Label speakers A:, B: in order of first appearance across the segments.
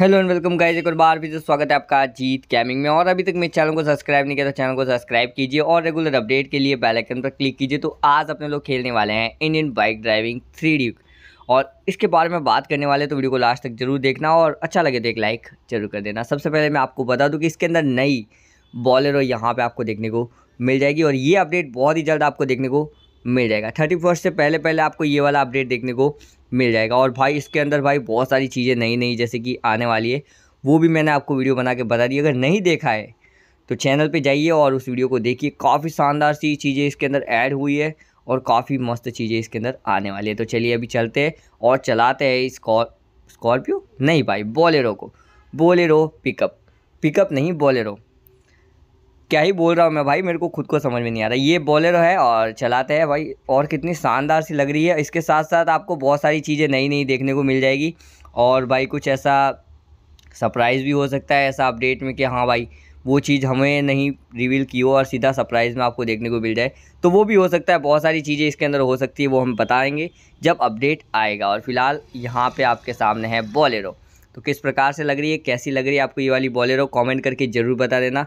A: hello and welcome guys एक और बार भी तो स्वागत है आपका जीत कैमिंग में और अभी तक मेरे चैनल को सब्सक्राइब नहीं किया तो चैनल को सब्सक्राइब कीजिए और रेगुलर अपडेट के लिए बेल आइकन पर क्लिक कीजिए तो आज अपने लोग खेलने वाले हैं इंडियन बाइक ड्राइविंग थ्री और इसके बारे में बात करने वाले तो वीडियो को लास्ट तक जरूर देखना और अच्छा लगे तो एक लाइक जरूर कर देना सबसे पहले मैं आपको बता दूँ कि इसके अंदर नई बॉलर और यहाँ पर आपको देखने को मिल जाएगी और ये अपडेट बहुत ही जल्द आपको देखने को मिल जाएगा थर्टी फर्स्ट से पहले पहले आपको ये वाला अपडेट देखने को मिल जाएगा और भाई इसके अंदर भाई बहुत सारी चीज़ें नई नई जैसे कि आने वाली है वो भी मैंने आपको वीडियो बना के बता दी अगर नहीं देखा है तो चैनल पे जाइए और उस वीडियो को देखिए काफ़ी शानदार सी चीज़ें इसके अंदर ऐड हुई है और काफ़ी मस्त चीज़ें इसके अंदर आने वाली है तो चलिए अभी चलते हैं और चलाते हैं स्कॉर्पियो नहीं भाई बोलेरो को बोलेरो पिकअप पिकअप नहीं बोलेरो क्या ही बोल रहा हूँ मैं भाई मेरे को खुद को समझ में नहीं आ रहा ये बॉलर है और चलाते हैं भाई और कितनी शानदार सी लग रही है इसके साथ साथ आपको बहुत सारी चीज़ें नई नई देखने को मिल जाएगी और भाई कुछ ऐसा सरप्राइज़ भी हो सकता है ऐसा अपडेट में कि हाँ भाई वो चीज़ हमें नहीं रिवील की हो और सीधा सरप्राइज़ में आपको देखने को मिल जाए तो वो भी हो सकता है बहुत सारी चीज़ें इसके अंदर हो सकती है वो हम बताएंगे जब अपडेट आएगा और फिलहाल यहाँ पे आपके सामने है बॉलेरो तो किस प्रकार से लग रही है कैसी लग रही है आपको ये वाली बॉलेरो कॉमेंट करके ज़रूर बता देना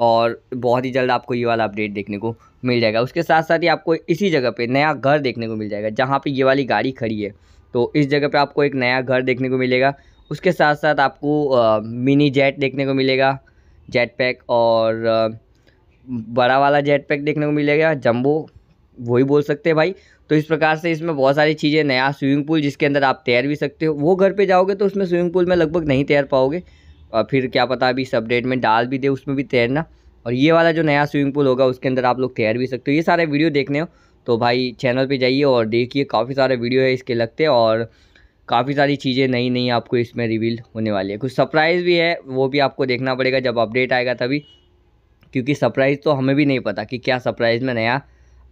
A: और बहुत ही जल्द आपको ये वाला अपडेट देखने को मिल जाएगा उसके साथ साथ ही आपको इसी जगह पे नया घर देखने को मिल जाएगा जहाँ पे ये वाली गाड़ी खड़ी है तो इस जगह पे आपको एक नया घर देखने को मिलेगा उसके साथ साथ आपको आ, मिनी जेट देखने को मिलेगा जेट पैक और आ, बड़ा वाला जेट पैक देखने को मिलेगा जम्बो वही बोल सकते हैं भाई तो इस प्रकार से इसमें बहुत सारी चीज़ें नया स्विमिंग पूल जिसके अंदर आप तैर भी सकते हो वो घर पर जाओगे तो उसमें स्विमिंग पूल में लगभग नहीं तैर पाओगे और फिर क्या पता अभी इस अपडेट में डाल भी दे उसमें भी तैरना और ये वाला जो नया स्विमिंग पूल होगा उसके अंदर आप लोग तैर भी सकते हो ये सारे वीडियो देखने हो तो भाई चैनल पे जाइए और देखिए काफ़ी सारे वीडियो है इसके लगते और काफ़ी सारी चीज़ें नई नई आपको इसमें रिवील होने वाली है कुछ सरप्राइज़ भी है वो भी आपको देखना पड़ेगा जब अपडेट आएगा तभी क्योंकि सरप्राइज़ तो हमें भी नहीं पता कि क्या सरप्राइज़ में नया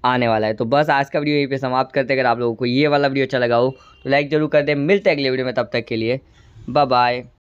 A: आने वाला है तो बस आज का वीडियो यहीं पे समाप्त करते अगर आप लोगों को ये वाला वीडियो अच्छा लगा हो तो लाइक ज़रूर कर दें मिलते हैं अगले वीडियो में तब तक के लिए बाय बाय